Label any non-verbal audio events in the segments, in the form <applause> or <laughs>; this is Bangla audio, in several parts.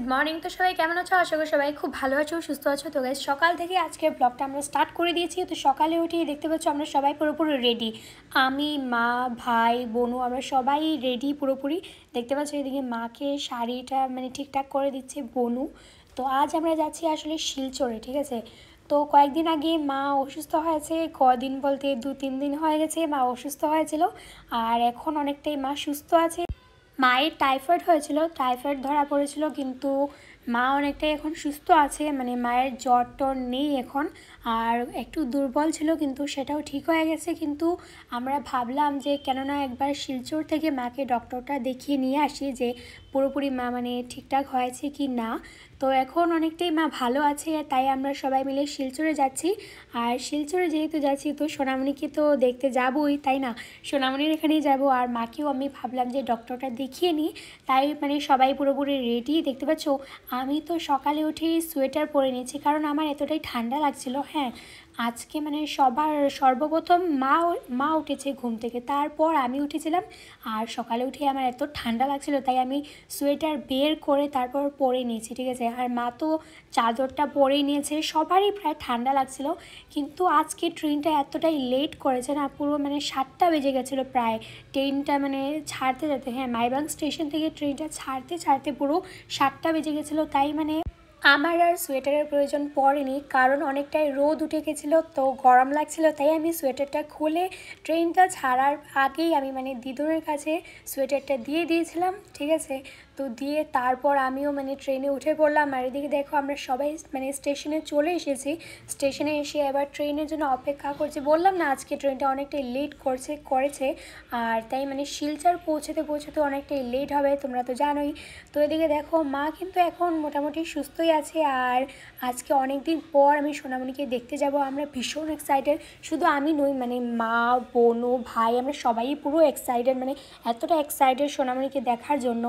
গুড মর্নিং তো সবাই কেমন আছো আশা করি সবাই খুব ভালো আছো সুস্থ আছো তো গাইজ সকাল থেকে আজকের ব্লগটা আমরা স্টার্ট করে দিয়েছি তো সকালে উঠেই দেখতে পাচ্ছ আমরা সবাই পুরোপুরি রেডি আমি মা ভাই বোনু আমরা সবাই রেডি পুরোপুরি দেখতে পাচ্ছ এদিকে মাকে শাড়িটা মানে ঠিকঠাক করে দিচ্ছে বনু তো আজ আমরা যাচ্ছি আসলে শিলচরে ঠিক আছে তো কয়েকদিন আগে মা অসুস্থ হয়েছে কদিন বলতে দু তিন দিন হয়ে গেছে মা অসুস্থ হয়েছিল আর এখন অনেকটাই মা সুস্থ আছে মায়ের টাইফয়েড হয়েছিল টাইফয়েড ধরা পড়েছিল কিন্তু মা অনেকটাই এখন সুস্থ আছে মানে মায়ের জ্বর টর নেই এখন আর একটু দুর্বল ছিল কিন্তু সেটাও ঠিক হয়ে গেছে কিন্তু আমরা ভাবলাম যে কেননা একবার শিলচর থেকে মাকে ডক্টরটা দেখিয়ে নিয়ে আসি যে পুরোপুরি মা মানে ঠিকঠাক হয়েছে কি না তো এখন অনেকটাই মা ভালো আছে তাই আমরা সবাই মিলে শিলচরে যাচ্ছি আর শিলচরে যেহেতু যাচ্ছি তো সোনামণিকে তো দেখতে যাবই তাই না সোনামণির এখানেই যাব আর মাকেও আমি ভাবলাম যে ডক্টরটা দেখিয়ে নিই তাই মানে সবাই পুরোপুরি রেডি দেখতে পাচ্ছ আমি তো সকালে উঠেই সোয়েটার পরে নিয়েছি কারণ আমার এতটাই ঠান্ডা লাগছিল হ্যাঁ আজকে মানে সবার সর্বপ্রথম মা মা উঠেছে ঘুম থেকে তারপর আমি উঠেছিলাম আর সকালে উঠে আমার এত ঠান্ডা লাগছিল তাই আমি সোয়েটার বের করে তারপর পরে নিয়েছি ঠিক আছে আর মা তো চাদরটা পরেই নিয়েছে সবারই প্রায় ঠান্ডা লাগছিল কিন্তু আজকে ট্রেনটা এতটাই লেট করেছে না পুরো মানে সাতটা বেজে গেছিলো প্রায় ট্রেনটা মানে ছাড়তে যেতে হ্যাঁ মাইবাং স্টেশন থেকে ট্রেনটা ছাড়তে ছাড়তে পুরো সাতটা বেজে গেছিলো তাই মানে আমার আর সোয়েটারের প্রয়োজন পড়েনি কারণ অনেকটাই রোদ উঠে গেছিল তো গরম লাগছিল তাই আমি সোয়েটারটা খুলে ট্রেনটা ছাড়ার আগেই আমি মানে দিদুরের কাছে সোয়েটারটা দিয়ে দিয়েছিলাম ঠিক আছে তো দিয়ে তারপর আমিও মানে ট্রেনে উঠে পড়লাম আর এদিকে দেখো আমরা সবাই মানে স্টেশনে চলে এসেছি স্টেশনে এসে এবার ট্রেনের জন্য অপেক্ষা করছি বললাম না আজকে ট্রেনটা অনেকটাই লেট করছে করেছে আর তাই মানে শিলচর পৌঁছতে পৌঁছতে অনেকটাই লেট হবে তোমরা তো জানোই তো এদিকে দেখো মা কিন্তু এখন মোটামুটি সুস্থই আছে আর আজকে অনেক দিন পর আমি সোনামণিকে দেখতে যাব আমরা ভীষণ এক্সাইটেড শুধু আমি নই মানে মা বোনও ভাই আমরা সবাই পুরো এক্সাইটেড মানে এতটা এক্সাইটেড সোনামণিকে দেখার জন্য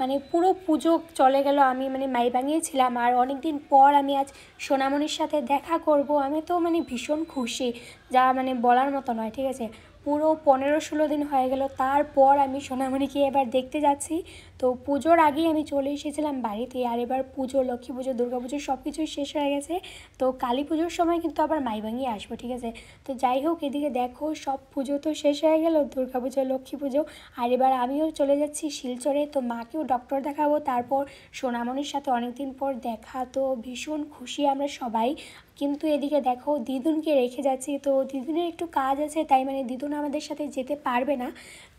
মানে পুরো পুজো চলে গেল আমি মানে মাই বাঙিয়েছিলাম আর অনেক দিন পর আমি আজ সোনামণির সাথে দেখা করব আমি তো মানে ভীষণ খুশি যা মানে বলার মতো নয় ঠিক আছে পুরো পনেরো ষোলো দিন হয়ে গেল তারপর আমি সোনামণিকে এবার দেখতে যাচ্ছি তো পুজোর আগেই আমি চলে এসেছিলাম বাড়িতে আর এবার পুজো লক্ষ্মী পুজো দুর্গা পুজো সব কিছুই শেষ হয়ে গেছে তো কালী পুজোর সময় কিন্তু আবার মাইবাঙ্গি আসবো ঠিক আছে তো যাই হোক এদিকে দেখো সব পুজো তো শেষ হয়ে গেল দুর্গা পুজো লক্ষ্মী পুজো আর এবার আমিও চলে যাচ্ছি শিলচরে তো মাকেও ডক্টর দেখাবো তারপর সোনামণির সাথে অনেকদিন পর দেখা তো ভীষণ খুশি আমরা সবাই কিন্তু এদিকে দেখো দিদুনকে রেখে যাচ্ছি তো দিদুনের একটু কাজ আছে তাই মানে দিদুন আমাদের সাথে যেতে পারবে না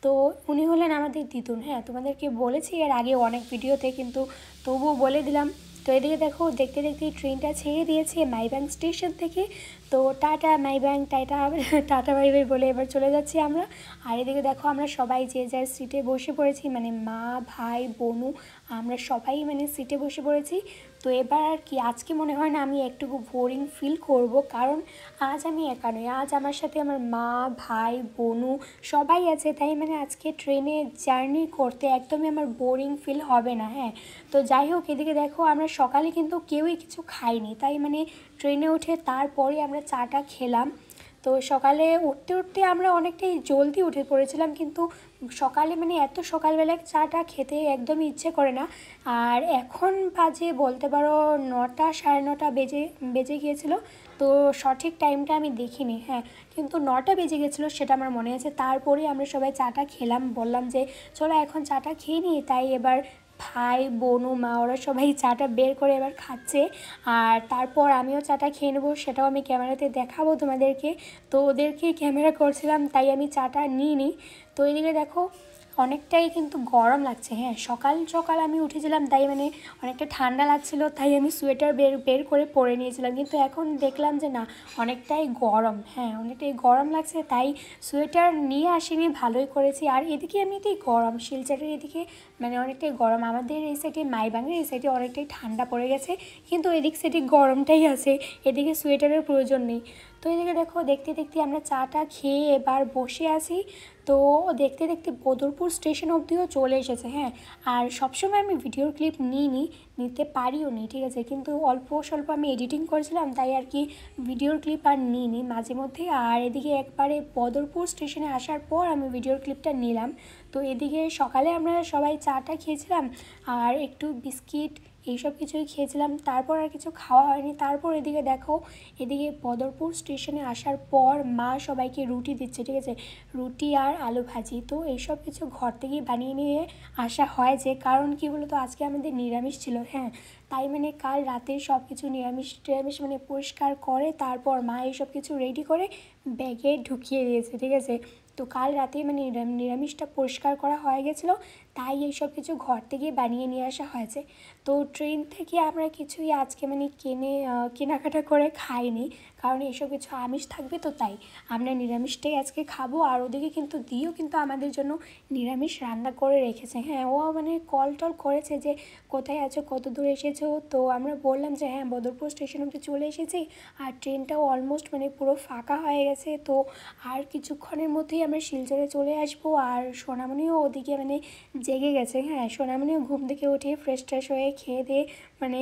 তো উনি হলেন আমাদের দিদুন হ্যাঁ তোমাদেরকে বলেছি এর আগে অনেক ভিডিওতে কিন্তু তবুও বলে দিলাম তো এদিকে দেখো দেখতে দেখতে ট্রেনটা ছেড়ে দিয়েছে মাইব্যাং স্টেশন থেকে তো tata Maibang tata tata bye bye বলে এবার চলে যাচ্ছি আমরা আর এদিকে দেখো আমরা সবাই যে যার সিটে বসে পড়েছি মানে মা ভাই বনু আমরা সবাই মানে সিটে বসে পড়েছি তো এবার আর কি আজকে মনে হয় না আমি একটুকু বোরিং ফিল করব কারণ আজ আমি একা নই আজ আমার সাথে আমার মা ভাই বনু সবাই আছে তাই মানে আজকে ট্রেনে জার্নি করতে একদমই আমার বোরিং ফিল হবে না হ্যাঁ তো যাই হোক এদিকে দেখো আমরা সকালে কিন্তু কেউই কিছু খাইনি তাই মানে ট্রেনে উঠে তারপরে আমরা চাটা খেলাম তো সকালে উঠতে উঠতে আমরা অনেকটাই জলদি উঠে পড়েছিলাম কিন্তু সকালে মানে এত সকালবেলায় চাটা খেতে একদমই ইচ্ছে করে না আর এখন বাজে বলতে পারো নটা সাড়ে নটা বেজে বেজে গিয়েছিলো তো সঠিক টাইমটা আমি দেখিনি হ্যাঁ কিন্তু নটা বেজে গেছিলো সেটা আমার মনে আছে তারপরে আমরা সবাই চাটা খেলাম বললাম যে চলো এখন চাটা খেয়ে নিই তাই এবার ভাই বোনু মা ওরা সবাই চাটা বের করে এবার খাচ্ছে আর তারপর আমিও চাটা খেয়ে নেবো সেটাও আমি ক্যামেরাতে দেখাবো তোমাদেরকে তো ওদেরকে ক্যামেরা করছিলাম তাই আমি চাটা নিই নি তো এদিকে দেখো অনেকটাই কিন্তু গরম লাগছে হ্যাঁ সকাল সকাল আমি উঠেছিলাম তাই মানে অনেকটা ঠান্ডা লাগছিল তাই আমি সোয়েটার বের বের করে পরে নিয়েছিলাম কিন্তু এখন দেখলাম যে না অনেকটাই গরম হ্যাঁ অনেকটাই গরম লাগছে তাই সোয়েটার নিয়ে আসিনি ভালোই করেছি আর এদিকে আমি এমনিতেই গরম শিলচরের এদিকে মানে অনেকটাই গরম আমাদের এই সাইডে মাইবাঙের এই সাইডে অনেকটাই ঠান্ডা পড়ে গেছে কিন্তু এদিক সেটি গরমটাই আছে এদিকে সোয়েটারের প্রয়োজন নেই তো এদিকে দেখো দেখতে দেখতে আমরা চাটা খেয়ে এবার বসে আছি তো দেখতে দেখতে বদরপুর স্টেশন অবধিও চলে এসেছে হ্যাঁ আর সবসময় আমি ভিডিওর ক্লিপ নিই নি নিতে পারিও নি ঠিক আছে কিন্তু অল্প স্বল্প আমি এডিটিং করেছিলাম তাই আর কি ভিডিওর ক্লিপ আর নিই নি মাঝে মধ্যে আর এদিকে একবারে বদরপুর স্টেশনে আসার পর আমি ভিডিওর ক্লিপটা নিলাম তো এদিকে সকালে আমরা সবাই চাটা খেয়েছিলাম আর একটু বিস্কিট এইসব কিছুই খেয়েছিলাম তারপর আর কিছু খাওয়া হয়নি তারপর এদিকে দেখো এদিকে বদরপুর স্টেশনে আসার পর মা সবাইকে রুটি দিচ্ছে ঠিক আছে রুটি আর আলু ভাজি তো এইসব কিছু ঘর থেকেই বানিয়ে নিয়ে আসা হয় যে কারণ কি বলো তো আজকে আমাদের নিরামিষ ছিল হ্যাঁ তাই মানে কাল রাতে সব কিছু নিরামিষ টিরামিষ মানে পরিষ্কার করে তারপর মা এইসব কিছু রেডি করে ব্যাগে ঢুকিয়ে দিয়েছে ঠিক আছে তো কাল রাতে মানে নিরামিষটা পরিষ্কার করা হয়ে গেছিলো তাই এইসব কিছু ঘর থেকে বানিয়ে নিয়ে আসা হয়েছে তো ট্রেন থেকে আমরা কিছুই আজকে মানে কেনে কেনাকাটা করে খাইনি কারণ এইসব কিছু আমিষ থাকবে তো তাই আমরা নিরামিষটাই আজকে খাবো আর ওদিকে কিন্তু দিও কিন্তু আমাদের জন্য নিরামিষ রান্না করে রেখেছে হ্যাঁ ও মানে কল টল করেছে যে কোথায় আছো কত দূর এসেছো তো আমরা বললাম যে হ্যাঁ বদরপুর স্টেশন অব্দি চলে এসেছি আর ট্রেনটাও অলমোস্ট মানে পুরো ফাঁকা হয়ে গেছে তো আর কিছুক্ষণের মধ্যেই আমরা শিলচরে চলে আসবো আর সোনামণিও ওদিকে মানে জেগে গেছে হ্যাঁ সোনামণিও ঘুম থেকে উঠে ফ্রেশ ট্রেশ হয়ে খেয়ে দিয়ে মানে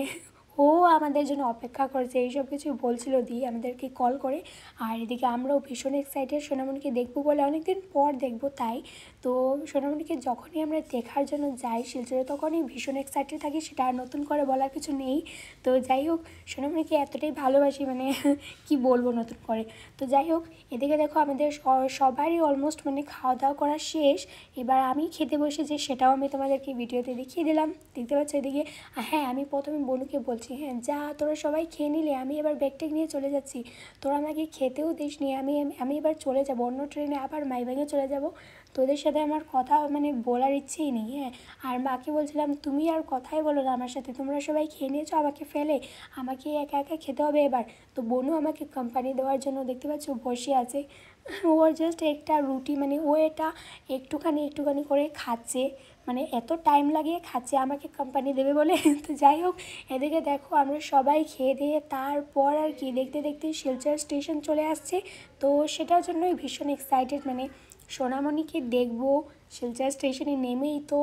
ও আমাদের জন্য অপেক্ষা করেছে এইসব কিছু বলছিল দি আমাদেরকে কল করে আর এদিকে আমরাও ভীষণ এক্সাইটেড সোনামনকে দেখবো বলে অনেকদিন পর দেখবো তাই তো সোনামণিকে যখনই আমরা দেখার জন্য যাই শিলচরে তখনই ভীষণ এক্সাইটেড থাকি সেটা আর নতুন করে বলার কিছু নেই তো যাই হোক সোনামণিকে এতটাই ভালোবাসি মানে <laughs> কি বলবো নতুন করে তো যাই হোক এদিকে দেখো আমাদের সবারই অলমোস্ট মানে খাওয়া দাওয়া করা শেষ এবার আমি খেতে বসে যে সেটাও আমি তোমাদেরকে ভিডিওতে দেখিয়ে দিলাম দেখতে পাচ্ছ এদিকে হ্যাঁ আমি প্রথমে বনুকে বলছি হ্যাঁ যা তোরা সবাই খেয়ে নিলে আমি এবার ব্যাগটেক নিয়ে চলে যাচ্ছি তোরা আমাকে খেতেও দিস নি আমি আমি এবার চলে যাবো অন্য ট্রেনে আবার মাইবাঙে চলে যাব তোদের সাথে আমার কথা মানে বলার ইচ্ছেই নেই হ্যাঁ আর মাকে বলছিলাম তুমি আর কথাই বলো না আমার সাথে তোমরা সবাই খেয়ে নিয়েছো আমাকে ফেলে আমাকে একা একা খেতে হবে এবার তো বোনও আমাকে কোম্পানি দেওয়ার জন্য দেখতে পাচ্ছ বসে আছে ওর জাস্ট একটা রুটি মানে ও এটা একটুখানি একটুখানি করে খাচ্ছে মানে এত টাইম লাগিয়ে খাচ্ছে আমাকে কোম্পানি দেবে বলে <laughs> তো যাই হোক এদিকে দেখো আমরা সবাই খেয়ে দিয়ে তারপর আর কি দেখতে দেখতে শিলচর স্টেশন চলে আসছে তো সেটার জন্যই ভীষণ এক্সাইটেড মানে সোনামণিকে দেখবো শিলচর স্টেশনে নেমেই তো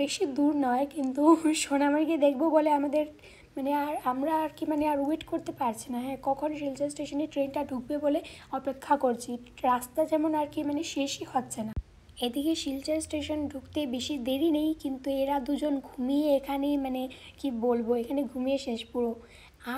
বেশি দূর নয় কিন্তু <laughs> সোনামণিকে দেখবো বলে আমাদের মানে আর আমরা আর কি মানে আর ওয়েট করতে পারছি না হ্যাঁ কখন শিলচর স্টেশনে ট্রেনটা ঢুকবে বলে অপেক্ষা করছি রাস্তা যেমন আর কি মানে শেষই হচ্ছে না এদিকে শিলচর স্টেশন ঢুকতে বেশি দেরি নেই কিন্তু এরা দুজন ঘুমিয়ে এখানে মানে কি বলবো এখানে ঘুমিয়ে শেষ পুরো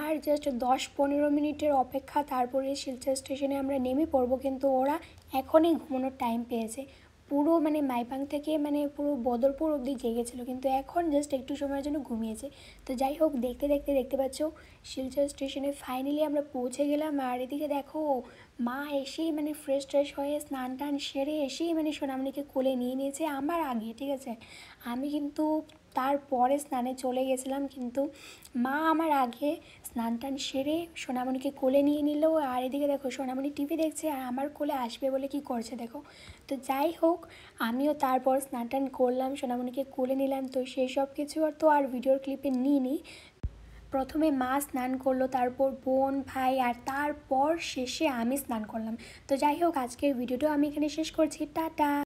আর জাস্ট দশ পনেরো মিনিটের অপেক্ষা তারপরে শিলচর স্টেশনে আমরা নেমে পড়বো কিন্তু ওরা এখনই ঘুমানোর টাইম পেয়েছে পুরো মানে মাইপাং থেকে মানে পুরো বদরপুর অবধি জেগেছিল কিন্তু এখন জাস্ট একটু সময়ের জন্য ঘুমিয়েছে তো যাই হোক দেখতে দেখতে দেখতে পাচ্ছ শিলচর স্টেশনে ফাইনালি আমরা পৌঁছে গেলাম আর এদিকে দেখো মা এসেই মানে ফ্রেশ ট্রেশ হয়ে স্নান টান সেরে এসেই মানে সোনামণিকে কোলে নিয়ে নিয়েছে আমার আগে ঠিক আছে আমি কিন্তু তারপরে স্নানে চলে গেছিলাম কিন্তু মা আমার আগে স্নান টান সেরে সোনামণিকে কোলে নিয়ে নিল আর এদিকে দেখো সোনামণি টিভি দেখছে আর আমার কোলে আসবে বলে কি করছে দেখো তো যাই হোক আমিও তারপর স্নান টান করলাম সোনামণিকে কোলে নিলাম তো সেই সব কিছু আর তো আর ভিডিওর ক্লিপে নিই নি প্রথমে মা স্নান করলো তারপর বোন ভাই আর তারপর শেষে আমি স্নান করলাম তো যাই হোক আজকের ভিডিওটাও আমি এখানে শেষ করছি টাটা